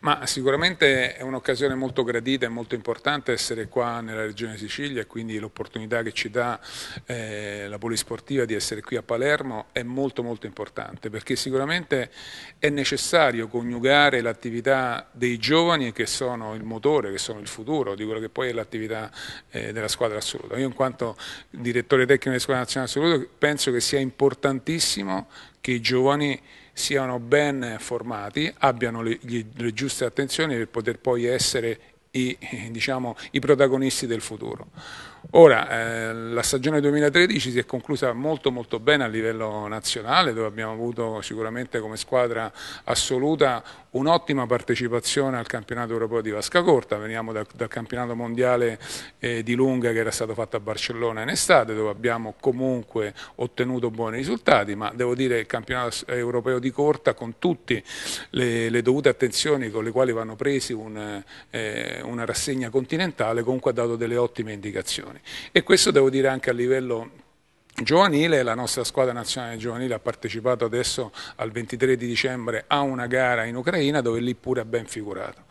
Ma sicuramente è un'occasione molto gradita e molto importante essere qua nella regione Sicilia e quindi l'opportunità che ci dà eh, la polisportiva di essere qui a Palermo è molto molto importante perché sicuramente è necessario coniugare l'attività dei giovani che sono il motore, che sono il futuro di quello che poi è l'attività eh, della squadra assoluta. Io in quanto direttore tecnico della squadra nazionale assoluta penso che sia importantissimo che i giovani siano ben formati, abbiano le, le giuste attenzioni per poter poi essere i, diciamo, i protagonisti del futuro. Ora, eh, la stagione 2013 si è conclusa molto molto bene a livello nazionale, dove abbiamo avuto sicuramente come squadra assoluta un'ottima partecipazione al campionato europeo di Vasca Corta, veniamo da, dal campionato mondiale eh, di lunga che era stato fatto a Barcellona in estate, dove abbiamo comunque ottenuto buoni risultati, ma devo dire che il campionato eh, europeo di corta, con tutte le, le, dovute attenzioni con le quali vanno presi un... Eh, una rassegna continentale comunque ha dato delle ottime indicazioni e questo devo dire anche a livello giovanile, la nostra squadra nazionale giovanile ha partecipato adesso al 23 di dicembre a una gara in Ucraina dove lì pure ha ben figurato.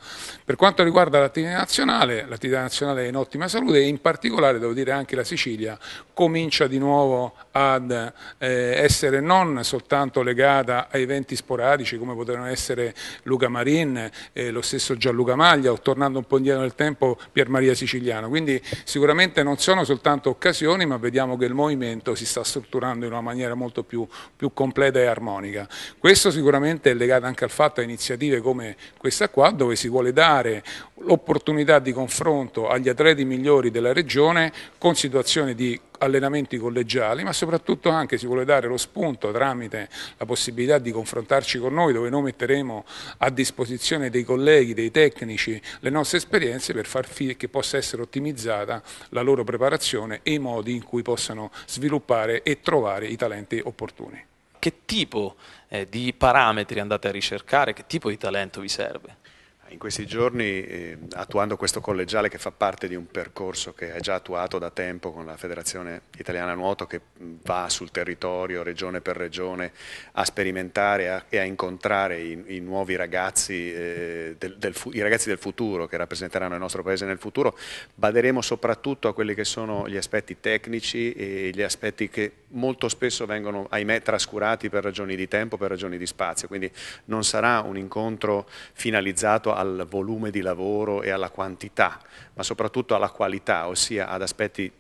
Per quanto riguarda l'attività nazionale, l'attività nazionale è in ottima salute e in particolare devo dire anche la Sicilia comincia di nuovo ad eh, essere non soltanto legata a eventi sporadici come potevano essere Luca Marin, eh, lo stesso Gianluca Maglia o tornando un po' indietro nel tempo Pier Maria Siciliano, quindi sicuramente non sono soltanto occasioni ma vediamo che il movimento si sta strutturando in una maniera molto più, più completa e armonica. Questo sicuramente è legato anche al fatto a iniziative come questa qua, dove si vuole dare l'opportunità di confronto agli atleti migliori della regione con situazioni di allenamenti collegiali, ma soprattutto anche si vuole dare lo spunto tramite la possibilità di confrontarci con noi, dove noi metteremo a disposizione dei colleghi, dei tecnici, le nostre esperienze per far sì che possa essere ottimizzata la loro preparazione e i modi in cui possano sviluppare e trovare i talenti opportuni. Che tipo eh, di parametri andate a ricercare, che tipo di talento vi serve? In questi giorni, eh, attuando questo collegiale che fa parte di un percorso che è già attuato da tempo con la Federazione Italiana Nuoto che mm, va sul territorio, regione per regione, a sperimentare a, e a incontrare i, i nuovi ragazzi, eh, del, del, i ragazzi del futuro che rappresenteranno il nostro Paese nel futuro, baderemo soprattutto a quelli che sono gli aspetti tecnici e gli aspetti che molto spesso vengono, ahimè, trascurati per ragioni di tempo, per ragioni di spazio, quindi non sarà un incontro finalizzato al volume di lavoro e alla quantità, ma soprattutto alla qualità, ossia ad aspetti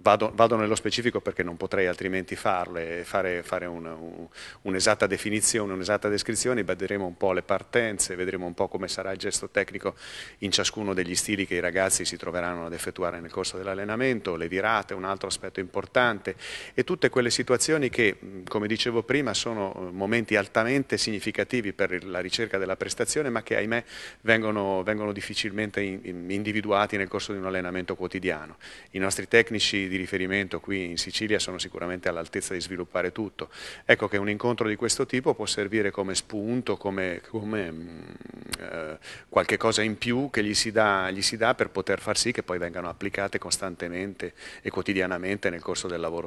Vado, vado, nello specifico perché non potrei altrimenti farle, fare, fare un'esatta un definizione, un'esatta descrizione, vedremo un po' le partenze, vedremo un po' come sarà il gesto tecnico in ciascuno degli stili che i ragazzi si troveranno ad effettuare nel corso dell'allenamento, le virate, un altro aspetto importante e tutte quelle situazioni che, come dicevo prima, sono eh, momenti altamente significativi per la ricerca della prestazione ma che ahimè vengono, vengono difficilmente individuati nel corso di un allenamento quotidiano. I nostri tecnici di riferimento qui in Sicilia sono sicuramente all'altezza di sviluppare tutto. Ecco che un incontro di questo tipo può servire come spunto, come, come mm, eh, qualche cosa in più che gli si, dà, gli si dà per poter far sì che poi vengano applicate costantemente e quotidianamente nel corso del lavoro. stesso.